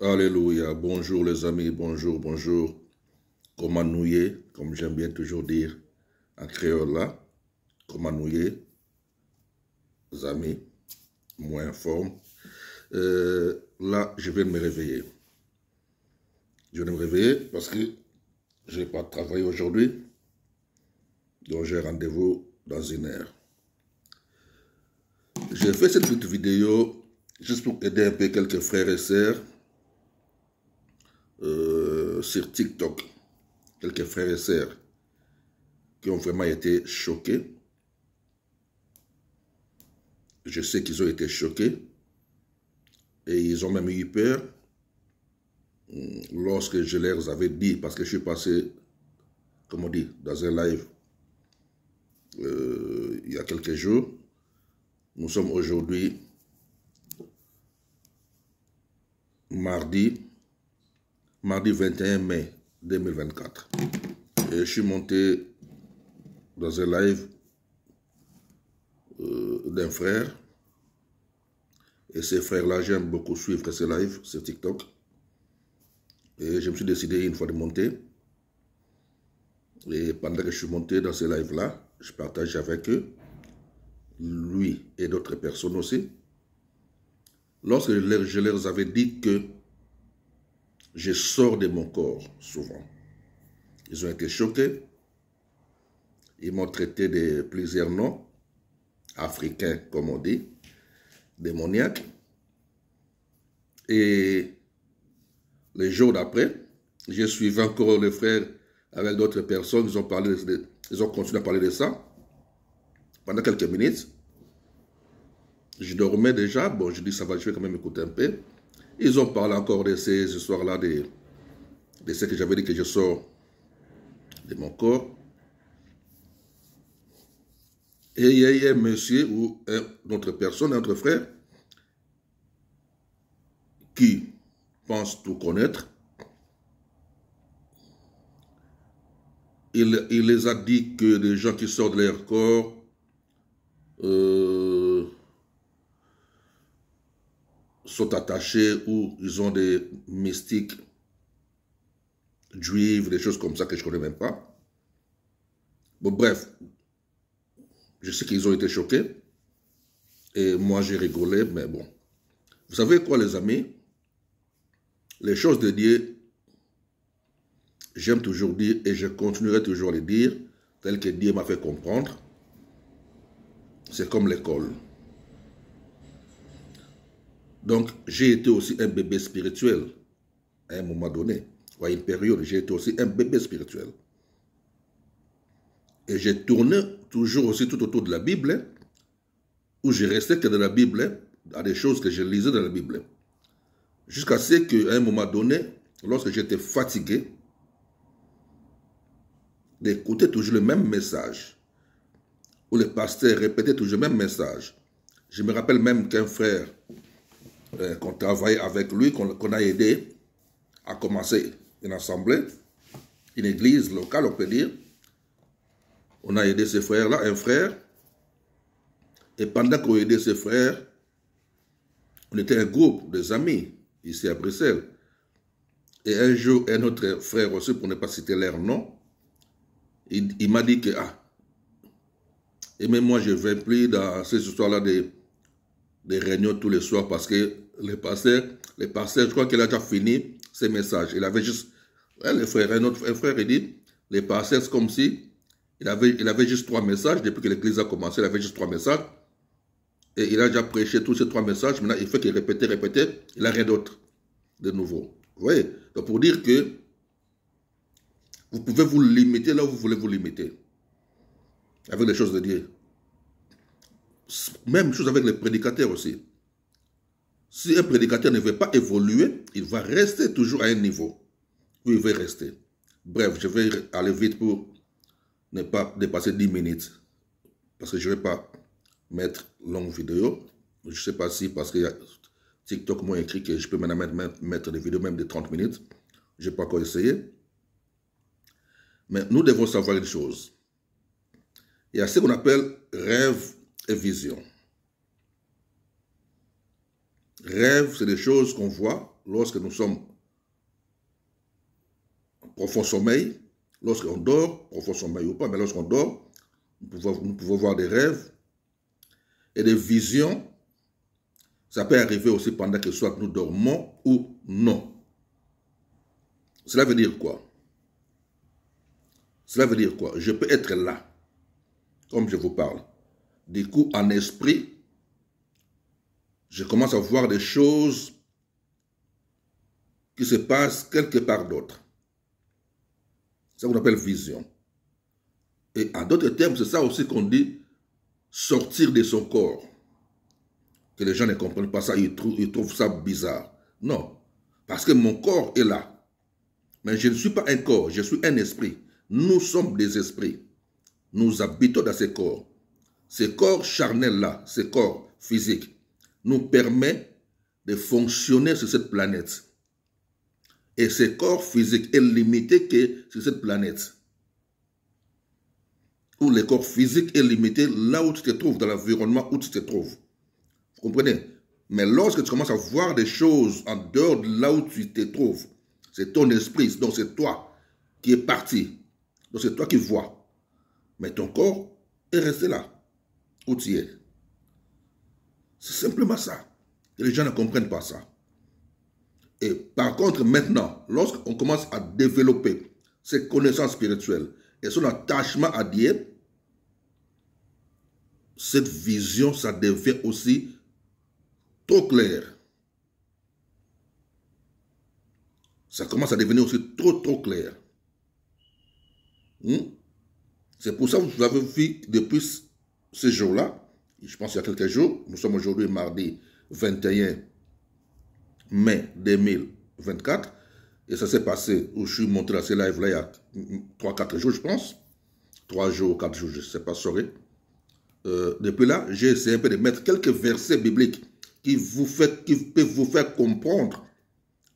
Alléluia. Bonjour les amis, bonjour, bonjour. Comment nouiller, comme j'aime bien toujours dire en créole là. Comment nouiller, les amis, Moins en forme. Euh, là, je viens de me réveiller. Je viens de me réveiller parce que je n'ai pas travaillé aujourd'hui. Donc j'ai rendez-vous dans une heure. J'ai fait cette petite vidéo juste pour aider un peu quelques frères et sœurs euh, sur TikTok quelques frères et sœurs qui ont vraiment été choqués. Je sais qu'ils ont été choqués et ils ont même eu peur hmm, lorsque je leur avais dit, parce que je suis passé, comme on dit, dans un live euh, il y a quelques jours. Nous sommes aujourd'hui mardi mardi 21 mai 2024. Et je suis monté dans un live euh, d'un frère. Et ces frères-là, j'aime beaucoup suivre ces lives sur TikTok. Et je me suis décidé une fois de monter. Et pendant que je suis monté dans ce live là je partage avec eux, lui et d'autres personnes aussi. Lorsque je leur avais dit que je sors de mon corps souvent. Ils ont été choqués. Ils m'ont traité de plusieurs noms, africains comme on dit, démoniaques. Et les jours d'après, j'ai suivi encore le frère avec d'autres personnes. Ils ont, parlé ils ont continué à parler de ça pendant quelques minutes. Je dormais déjà. Bon, je dis, ça va, je vais quand même écouter un peu. Ils ont parlé encore de ces histoires-là, de, de ce que j'avais dit que je sors de mon corps. Et il y a un monsieur ou une autre personne, notre frère, qui pense tout connaître. Il, les a dit que les gens qui sortent de leur corps euh, sont attachés ou ils ont des mystiques juives, des choses comme ça que je ne connais même pas. Bon, bref, je sais qu'ils ont été choqués. Et moi, j'ai rigolé, mais bon. Vous savez quoi, les amis Les choses de Dieu, j'aime toujours dire et je continuerai toujours à les dire, tel que Dieu m'a fait comprendre. C'est comme l'école. Donc, j'ai été aussi un bébé spirituel à un moment donné, ou à une période, j'ai été aussi un bébé spirituel. Et j'ai tourné toujours aussi tout autour de la Bible, hein, où je restais que dans la Bible, à hein, des choses que je lisais dans la Bible. Jusqu'à ce qu'à un moment donné, lorsque j'étais fatigué, d'écouter toujours le même message, où le pasteur répétait toujours le même message. Je me rappelle même qu'un frère euh, qu'on travaille avec lui, qu'on a aidé à commencer une assemblée, une église locale, on peut dire. On a aidé ces frères-là, un frère. Et pendant qu'on a aidé ces frères, on était un groupe des amis ici à Bruxelles. Et un jour, un autre frère aussi, pour ne pas citer leur nom, il, m'a dit que, ah, et même moi, je ne vais plus dans ces histoires-là des des réunions tous les soirs parce que les pasteurs le je crois qu'il a déjà fini ses messages. Il avait juste, hein, un autre frère, il dit, les pasteurs, c'est comme si il avait, il avait juste trois messages depuis que l'église a commencé, il avait juste trois messages. Et il a déjà prêché tous ces trois messages. Maintenant, il fait qu'il répétait, répétait. Il n'a rien d'autre de nouveau. Vous voyez Donc, pour dire que vous pouvez vous limiter là où vous voulez vous limiter. Avec les choses de Dieu. Même chose avec les prédicateurs aussi. Si un prédicateur ne veut pas évoluer, il va rester toujours à un niveau où il veut rester. Bref, je vais aller vite pour ne pas dépasser 10 minutes. Parce que je ne vais pas mettre longue vidéo. Je ne sais pas si parce que TikTok m'a écrit que je peux maintenant mettre, des vidéos même de 30 minutes. Je n'ai pas encore essayé. Mais nous devons savoir une chose. Il y a ce qu'on appelle rêve vision. Rêve, c'est des choses qu'on voit lorsque nous sommes en profond sommeil, lorsqu'on dort, profond sommeil ou pas, mais lorsqu'on dort, nous pouvons, nous voir des rêves et des visions. Ça peut arriver aussi pendant que soit nous dormons ou non. Cela veut dire quoi Cela veut dire quoi Je peux être là, comme je vous parle du coup, en esprit, je commence à voir des choses qui se passent quelque part d'autre. Ça ce qu'on appelle vision. Et à d'autres termes, c'est ça aussi qu'on dit sortir de son corps. Que les gens ne comprennent pas ça, ils trouvent ça bizarre. Non, parce que mon corps est là. Mais je ne suis pas un corps, je suis un esprit. Nous sommes des esprits. Nous habitons dans ces corps ce corps charnel-là, ce corps physique, nous permet de fonctionner sur cette planète. Et ce corps physique est limité que sur cette planète. Où le corps physique est limité là où tu te trouves, dans l'environnement où tu te trouves. Vous comprenez Mais lorsque tu commences à voir des choses en dehors de là où tu te trouves, c'est ton esprit, donc c'est toi qui es parti. Donc c'est toi qui vois. Mais ton corps est resté là. C'est simplement ça. les gens ne comprennent pas ça. Et par contre, maintenant, lorsqu'on commence à développer ses connaissances spirituelles et son attachement à Dieu, cette vision, ça devient aussi trop clair. Ça commence à devenir aussi trop, trop clair. Hmm? C'est pour ça que vous avez vu depuis ce jour-là, je pense il y a quelques jours, nous sommes aujourd'hui mardi 21 mai 2024, et ça s'est passé où je suis monté à ces live-là il y a 3-4 jours, je pense. 3 jours, 4 jours, je ne sais pas, sorry. Euh, depuis là, j'ai essayé un peu de mettre quelques versets bibliques qui, vous fait, qui peuvent vous faire comprendre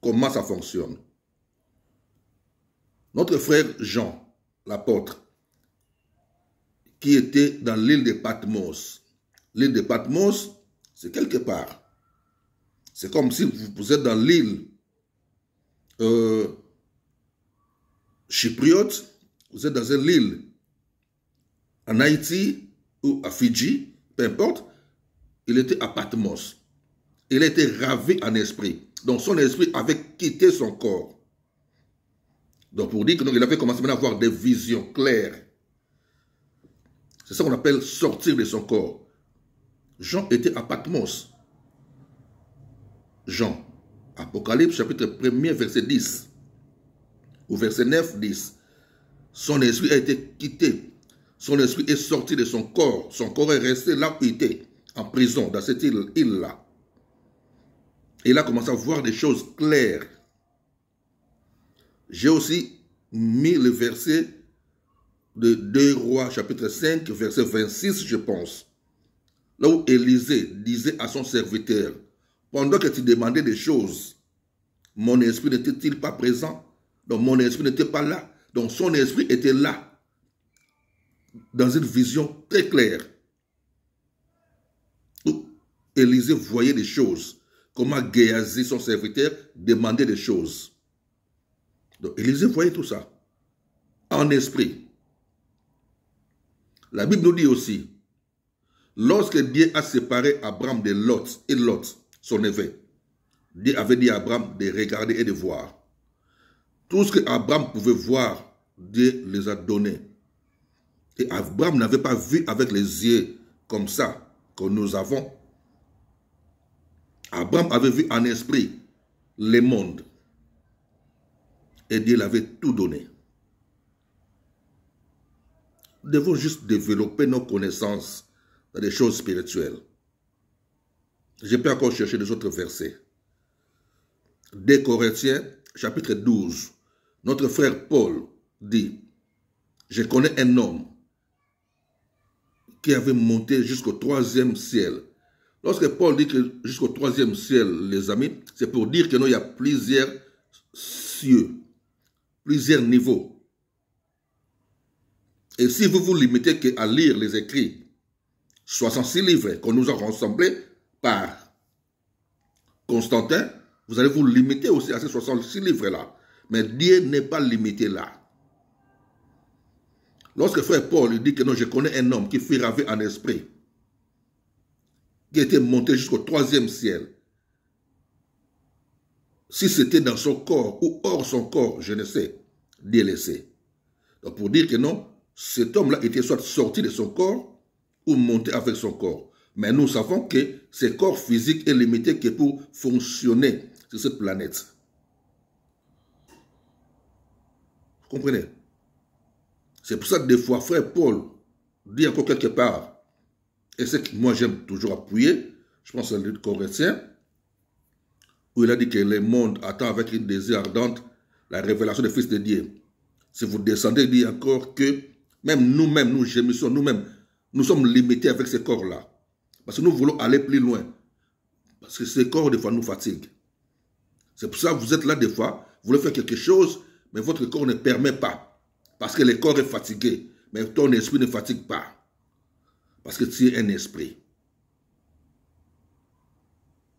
comment ça fonctionne. Notre frère Jean, l'apôtre, qui était dans l'île de Patmos. L'île de Patmos, c'est quelque part. C'est comme si vous êtes dans l'île euh, chypriote, vous êtes dans une île en Haïti ou à Fidji, peu importe, il était à Patmos. Il était ravi en esprit. Donc son esprit avait quitté son corps. Donc pour dire qu'il avait commencé à avoir des visions claires. C'est ça qu'on appelle sortir de son corps. Jean était à Patmos. Jean, Apocalypse chapitre 1 verset 10 Ou verset 9, 10. Son esprit a été quitté. Son esprit est sorti de son corps. Son corps est resté là où il était, en prison, dans cette île-là. là il a commencé à voir des choses claires. J'ai aussi mis le verset de 2 Rois chapitre 5 verset 26 je pense. Là où Élisée disait à son serviteur, pendant que tu demandais des choses, mon esprit n'était-il pas présent Donc mon esprit n'était pas là. Donc son esprit était là, dans une vision très claire. Où Élisée voyait des choses. Comment Géasi, son serviteur, demandait des choses. Donc Élisée voyait tout ça, en esprit. La Bible nous dit aussi, lorsque Dieu a séparé Abraham de Lot et Lot, son évêque, Dieu avait dit à Abraham de regarder et de voir. Tout ce que Abraham pouvait voir, Dieu les a donnés. Et Abraham n'avait pas vu avec les yeux comme ça que nous avons. Abraham avait vu en esprit les mondes Et Dieu l'avait tout donné devons juste développer nos connaissances dans les choses spirituelles. Je peux encore chercher des autres versets. Des Corinthiens, chapitre 12. Notre frère Paul dit, je connais un homme qui avait monté jusqu'au troisième ciel. Lorsque Paul dit que jusqu'au troisième ciel, les amis, c'est pour dire que nous il y a plusieurs cieux, plusieurs niveaux. Et si vous vous limitez à lire les écrits, 66 livres qu'on nous a rassemblés par Constantin, vous allez vous limiter aussi à ces 66 livres-là. Mais Dieu n'est pas limité là. Lorsque frère Paul dit que non, je connais un homme qui fut ravé en esprit, qui était monté jusqu'au troisième ciel, si c'était dans son corps ou hors son corps, je ne sais, Dieu le sait. Donc pour dire que non, cet homme-là était soit sorti de son corps ou monté avec son corps. Mais nous savons que ce corps physique est limité que pour fonctionner sur cette planète. Vous comprenez C'est pour ça que des fois, frère Paul dit encore quelque part, et c'est que moi j'aime toujours appuyer, je pense à l'île Corinthien, où il a dit que le monde attend avec une désir ardente la révélation des fils de Dieu. Si vous descendez, il dit encore que même nous-mêmes, nous gémissons, nous-mêmes, nous sommes limités avec ces corps-là. Parce que nous voulons aller plus loin. Parce que ces corps, des fois, nous fatiguent. C'est pour ça que vous êtes là des fois, vous voulez faire quelque chose, mais votre corps ne permet pas. Parce que le corps est fatigué, mais ton esprit ne fatigue pas. Parce que tu es un esprit.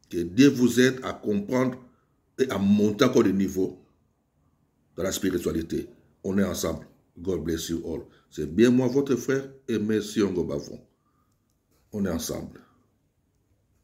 Que Dieu vous aide à comprendre et à monter encore de niveau dans la spiritualité. On est ensemble. God bless you all. C'est bien moi, votre frère Aimé Sion Gobavon. On est ensemble.